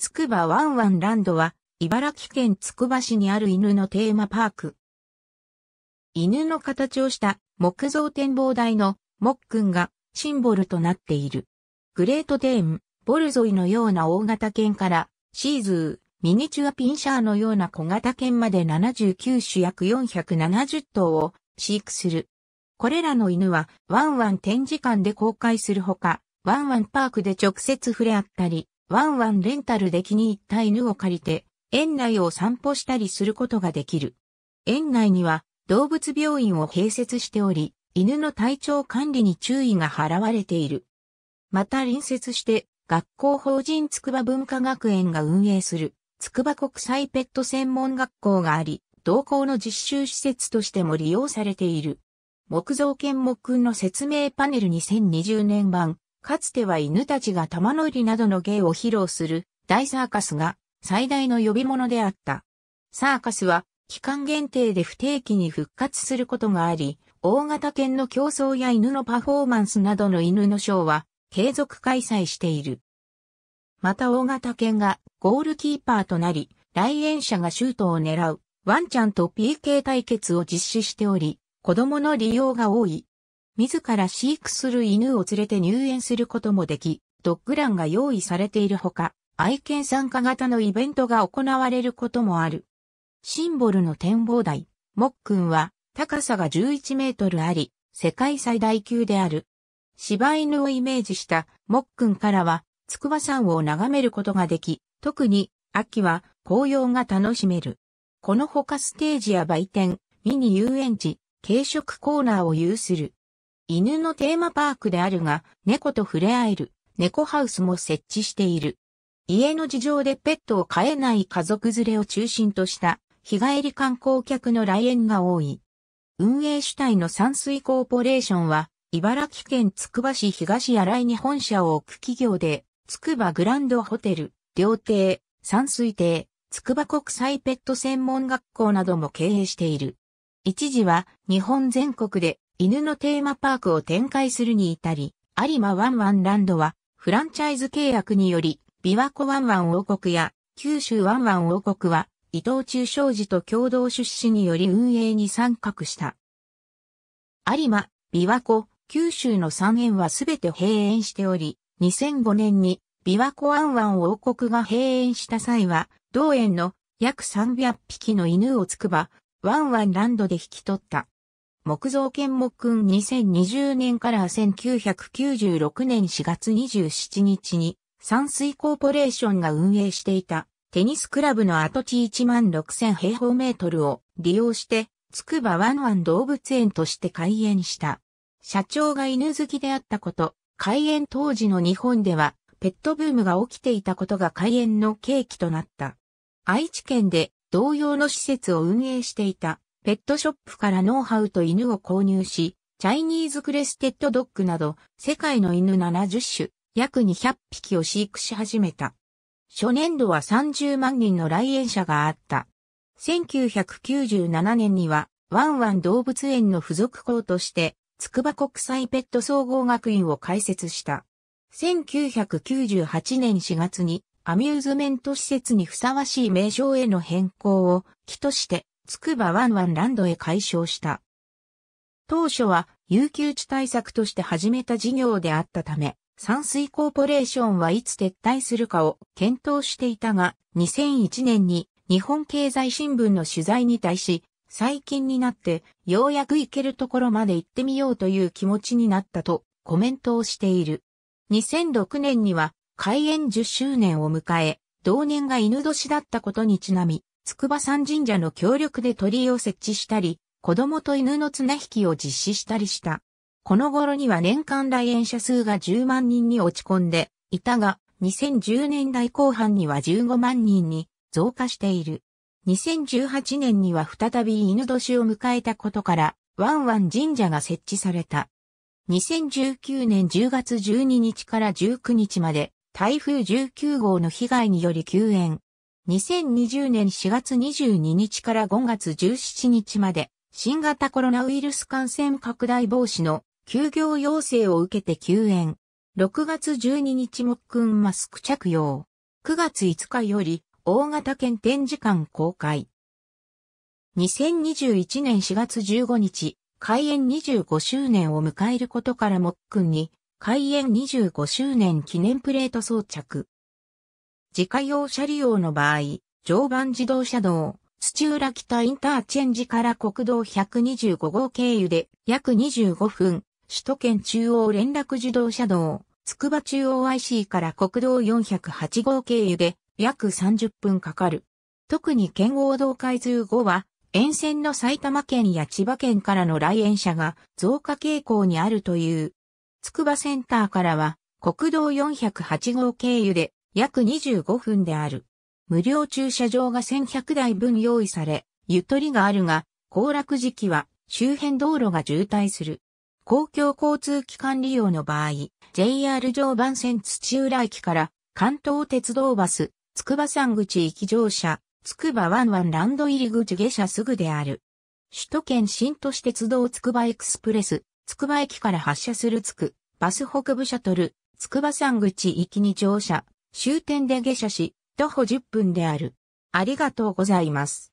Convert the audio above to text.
つくばワンワンランドは、茨城県つくば市にある犬のテーマパーク。犬の形をした木造展望台のモックンがシンボルとなっている。グレートデーン、ボルゾイのような大型犬からシーズー、ミニチュアピンシャーのような小型犬まで79種約470頭を飼育する。これらの犬はワンワン展示館で公開するほか、ワンワンパークで直接触れ合ったり、ワンワンレンタルで気に入った犬を借りて、園内を散歩したりすることができる。園内には動物病院を併設しており、犬の体調管理に注意が払われている。また隣接して学校法人筑波文化学園が運営する筑波国際ペット専門学校があり、同校の実習施設としても利用されている。木造建木の説明パネル2020年版かつては犬たちが玉乗りなどの芸を披露する大サーカスが最大の呼び物であった。サーカスは期間限定で不定期に復活することがあり、大型犬の競争や犬のパフォーマンスなどの犬のショーは継続開催している。また大型犬がゴールキーパーとなり、来園者がシュートを狙うワンちゃんと PK 対決を実施しており、子供の利用が多い。自ら飼育する犬を連れて入園することもでき、ドッグランが用意されているほか、愛犬参加型のイベントが行われることもある。シンボルの展望台、もっくんは高さが11メートルあり、世界最大級である。柴犬をイメージしたもっくんからは、筑波山を眺めることができ、特に秋は紅葉が楽しめる。このほかステージや売店、ミニ遊園地、軽食コーナーを有する。犬のテーマパークであるが、猫と触れ合える、猫ハウスも設置している。家の事情でペットを飼えない家族連れを中心とした日帰り観光客の来園が多い。運営主体の山水コーポレーションは、茨城県つくば市東新井に本社を置く企業で、つくばグランドホテル、料亭、山水亭、つくば国際ペット専門学校なども経営している。一時は日本全国で犬のテーマパークを展開するに至り、有馬ワンワンランドは、フランチャイズ契約により、琵琶湖ワンワン王国や、九州ワンワン王国は、伊藤忠商事と共同出資により運営に参画した。有馬、琵琶湖、九州の3園はすべて閉園しており、2005年に琵琶湖ワンワン王国が閉園した際は、同園の約300匹の犬をつくば、ワンワンランドで引き取った。木造剣木君2020年から1996年4月27日に、山水コーポレーションが運営していたテニスクラブの跡地1万6000平方メートルを利用して、つくば湾湾動物園として開園した。社長が犬好きであったこと、開園当時の日本ではペットブームが起きていたことが開園の契機となった。愛知県で同様の施設を運営していたペットショップからノウハウと犬を購入し、チャイニーズクレステッドドッグなど、世界の犬70種、約200匹を飼育し始めた。初年度は30万人の来園者があった。1997年には、ワンワン動物園の付属校として、筑波国際ペット総合学院を開設した。1998年4月に、アミューズメント施設にふさわしい名称への変更を、起として、つくばワンランドへ解消した。当初は有給地対策として始めた事業であったため、山水コーポレーションはいつ撤退するかを検討していたが、2001年に日本経済新聞の取材に対し、最近になってようやく行けるところまで行ってみようという気持ちになったとコメントをしている。2006年には開園10周年を迎え、同年が犬年だったことにちなみ、筑波山神社の協力で鳥居を設置したり、子供と犬の綱引きを実施したりした。この頃には年間来園者数が10万人に落ち込んでいたが、2010年代後半には15万人に増加している。2018年には再び犬年を迎えたことから、ワンワン神社が設置された。2019年10月12日から19日まで、台風19号の被害により休園。2020年4月22日から5月17日まで、新型コロナウイルス感染拡大防止の休業要請を受けて休園。6月12日も訓マスク着用。9月5日より大型犬展示館公開。2021年4月15日、開園25周年を迎えることからもっくんに、開園25周年記念プレート装着。自家用車利用の場合、常磐自動車道、土浦北インターチェンジから国道125号経由で約25分、首都圏中央連絡自動車道、筑波中央 IC から国道408号経由で約30分かかる。特に県合道開通後は、沿線の埼玉県や千葉県からの来園者が増加傾向にあるという。筑波センターからは国道408号経由で約25分である。無料駐車場が1100台分用意され、ゆとりがあるが、行楽時期は周辺道路が渋滞する。公共交通機関利用の場合、JR 常磐線土浦駅から関東鉄道バス、筑波山口行き乗車、筑波ワンワンランド入り口下車すぐである。首都圏新都市鉄道筑波エクスプレス、筑波駅から発車する筑、バス北部シャトル、筑波山口行きに乗車、終点で下車し、徒歩10分である。ありがとうございます。